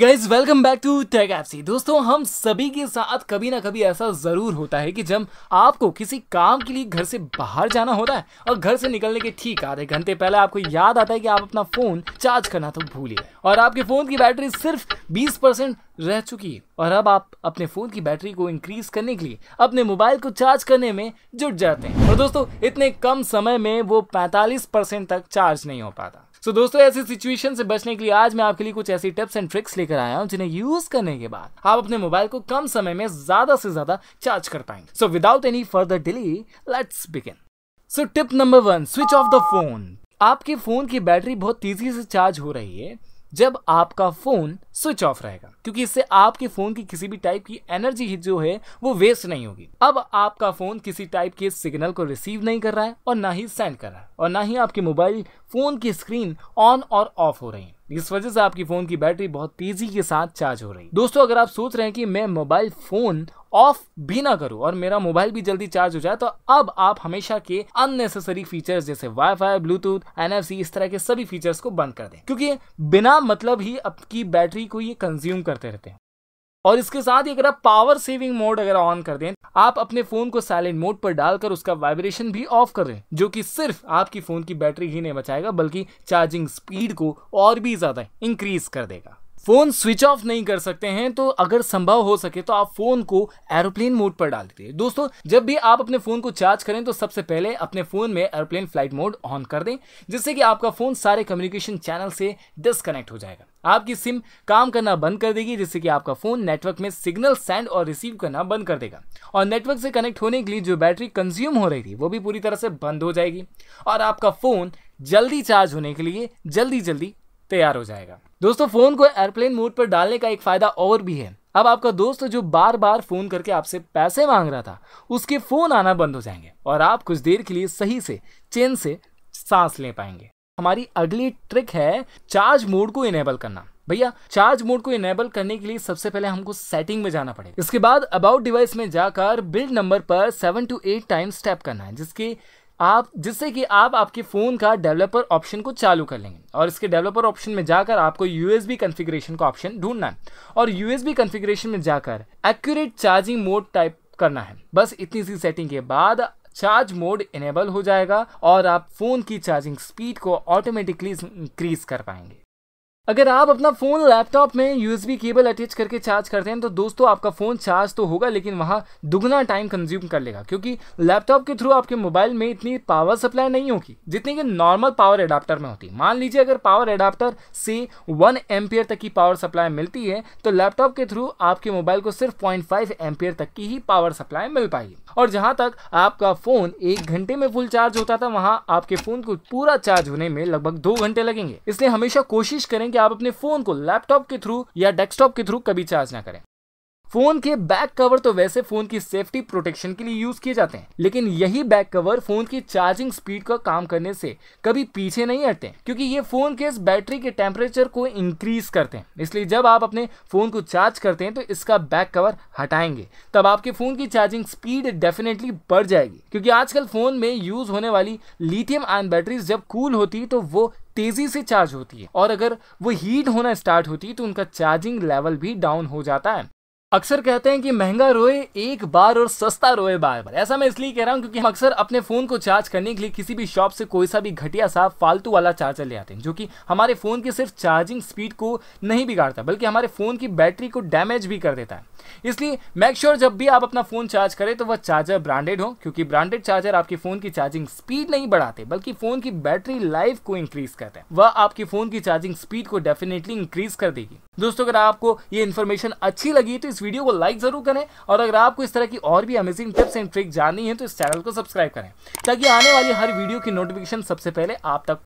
guys welcome back to tech FC दोस्तों हम सभी के साथ कभी ना कभी ऐसा ज़रूर होता है कि जब आपको किसी काम के लिए घर से बाहर जाना होता है और घर से निकलने के ठीक आधे घंटे पहले आपको याद आता है कि आप अपना फ़ोन चार्ज करना तो भूलिए और आपके फ़ोन की बैटरी सिर्फ 20 परसेंट रह चुकी है और अब आप अपने फ़ोन की बैटरी को इंक्रीज करने के लिए अपने मोबाइल को चार्ज करने में जुट जाते हैं और दोस्तों इतने कम समय में वो 45 परसेंट तक चार्ज नहीं हो पाता सो so, दोस्तों ऐसी सिचुएशन से बचने के लिए आज मैं आपके लिए कुछ ऐसी टिप्स एंड ट्रिक्स लेकर आया हूँ जिन्हें यूज करने के बाद आप अपने मोबाइल को कम समय में ज्यादा से ज्यादा चार्ज कर पाएंगे so without any further delay let's begin so tip number one switch off the phone आपके फोन की बैटरी बहुत तेजी से चार्ज हो रही है जब आपका फ़ोन स्विच ऑफ रहेगा क्योंकि इससे आपके फ़ोन की किसी भी टाइप की एनर्जी जो है वो वेस्ट नहीं होगी अब आपका फ़ोन किसी टाइप के सिग्नल को रिसीव नहीं कर रहा है और ना ही सेंड कर रहा है और ना ही आपके मोबाइल फ़ोन की स्क्रीन ऑन और ऑफ हो रही है इस वजह से आपकी फ़ोन की बैटरी बहुत तेज़ी के साथ चार्ज हो रही है दोस्तों अगर आप सोच रहे हैं कि मैं मोबाइल फ़ोन ऑफ भी ना करूं और मेरा मोबाइल भी जल्दी चार्ज हो जाए तो अब आप हमेशा के अननेसेसरी फीचर्स जैसे वाईफाई ब्लूटूथ एनएफसी इस तरह के सभी फीचर्स को बंद कर दें क्योंकि बिना मतलब ही आपकी बैटरी को ये कंज्यूम करते रहते हैं और इसके साथ ही अगर आप पावर सेविंग मोड अगर ऑन कर दें आप अपने फोन को साइलेंट मोड पर डालकर उसका वाइब्रेशन भी ऑफ कर दें जो कि सिर्फ आपकी फोन की बैटरी ही नहीं बचाएगा बल्कि चार्जिंग स्पीड को और भी ज्यादा इंक्रीज कर देगा फ़ोन स्विच ऑफ नहीं कर सकते हैं तो अगर संभव हो सके तो आप फ़ोन को एरोप्लेन मोड पर डाल दीजिए दोस्तों जब भी आप अपने फ़ोन को चार्ज करें तो सबसे पहले अपने फ़ोन में एरोप्लेन फ्लाइट मोड ऑन कर दें जिससे कि आपका फ़ोन सारे कम्युनिकेशन चैनल से डिस्कनेक्ट हो जाएगा आपकी सिम काम करना बंद कर देगी जिससे कि आपका फ़ोन नेटवर्क में सिग्नल सेंड और रिसीव करना बंद कर देगा और नेटवर्क से कनेक्ट होने के लिए जो बैटरी कंज्यूम हो रही थी वो भी पूरी तरह से बंद हो जाएगी और आपका फ़ोन जल्दी चार्ज होने के लिए जल्दी जल्दी तैयार हो जाएगा दोस्तों फोन को एयरप्लेन मोड पर डालने का एक फायदा और भी है अब आपका दोस्त जो बार बार फोन करके आपसे पैसे मांग रहा था उसके फोन आना बंद हो जाएंगे और आप कुछ देर के लिए सही से चेन से सांस ले पाएंगे हमारी अगली ट्रिक है चार्ज मोड को इनेबल करना भैया चार्ज मोड को इनेबल करने के लिए सबसे पहले हमको सेटिंग में जाना पड़ेगा इसके बाद अबाउट डिवाइस में जाकर बिल्ड नंबर पर seven two eight times tap करना है जिसके आप जिससे कि आप आपके फ़ोन का डेवलपर ऑप्शन को चालू कर लेंगे और इसके डेवलपर ऑप्शन में जाकर आपको यू एस बी कन्फिग्रेशन का ऑप्शन ढूंढना है और यू एस बी कन्फिग्रेशन में जाकर एक्यूरेट चार्जिंग मोड टाइप करना है बस इतनी सी सेटिंग के बाद चार्ज मोड इनेबल हो जाएगा और आप फ़ोन की चार्जिंग स्पीड को ऑटोमेटिकली इंक्रीज कर पाएंगे अगर आप अपना फ़ोन लैपटॉप में यूएसबी केबल अटैच करके चार्ज करते हैं तो दोस्तों आपका फ़ोन चार्ज तो होगा लेकिन वहाँ दुगना टाइम कंज्यूम कर लेगा क्योंकि लैपटॉप के थ्रू आपके मोबाइल में इतनी पावर सप्लाई नहीं होगी जितनी कि नॉर्मल पावर एडाप्टर में होती है मान लीजिए अगर पावर एडाप्टर से वन एम्पियर तक की पावर सप्लाई मिलती है तो लैपटॉप के थ्रू आपके मोबाइल को सिर्फ पॉइंट फाइव तक की ही पावर सप्लाई मिल पाएगी और जहाँ तक आपका फ़ोन एक घंटे में फुल चार्ज होता था वहाँ आपके फ़ोन को पूरा चार्ज होने में लगभग दो घंटे लगेंगे इसलिए हमेशा कोशिश करें कि आप अपने फोन को लैपटॉप के थ्रू या डेस्कटॉप के थ्रू कभी चार्ज ना करें फोन के बैक कवर तो वैसे फोन की सेफ्टी प्रोटेक्शन के लिए यूज किए जाते हैं लेकिन यही बैक कवर फोन की चार्जिंग स्पीड का काम करने से कभी पीछे नहीं हटते क्योंकि ये फोन इस बैटरी के टेम्परेचर को इंक्रीज करते हैं इसलिए जब आप अपने फोन को चार्ज करते हैं तो इसका बैक कवर हटाएंगे तब आपके फोन की चार्जिंग स्पीड डेफिनेटली बढ़ जाएगी क्योंकि आजकल फोन में यूज होने वाली लिथियम आयन बैटरीज जब कूल होती तो वो तेजी से चार्ज होती है और अगर वो हीट होना स्टार्ट होती है तो उनका चार्जिंग लेवल भी डाउन हो जाता है अक्सर कहते हैं कि महंगा रोए एक बार और सस्ता रोए बार बार ऐसा मैं इसलिए कह रहा हूँ क्योंकि हम अक्सर अपने फ़ोन को चार्ज करने के लिए किसी भी शॉप से कोई सा भी घटिया सा फालतू वाला चार्जर ले आते हैं जो कि हमारे फ़ोन की सिर्फ चार्जिंग स्पीड को नहीं बिगाड़ता बल्कि हमारे फ़ोन की बैटरी को डैमेज भी कर देता है इसलिए मेक श्योर जब भी आप अपना फ़ोन चार्ज करें तो वह चार्जर ब्रांडेड हो क्योंकि ब्रांडेड चार्जर आपके फ़ोन की चार्जिंग स्पीड नहीं बढ़ाते बल्कि फ़ोन की बैटरी लाइफ को इंक्रीज़ करते हैं वह आपके फ़ोन की चार्जिंग स्पीड को डेफिनेटली इंक्रीज़ कर देगी दोस्तों अगर आपको ये इन्फॉर्मेशन अच्छी लगी तो इस वीडियो को लाइक जरूर करें और अगर आपको इस तरह की और भी अमेजिंग टिप्स एंड ट्रिक जाननी है तो इस चैनल को सब्सक्राइब करें ताकि आने वाली हर वीडियो की नोटिफिकेशन सबसे पहले आप तक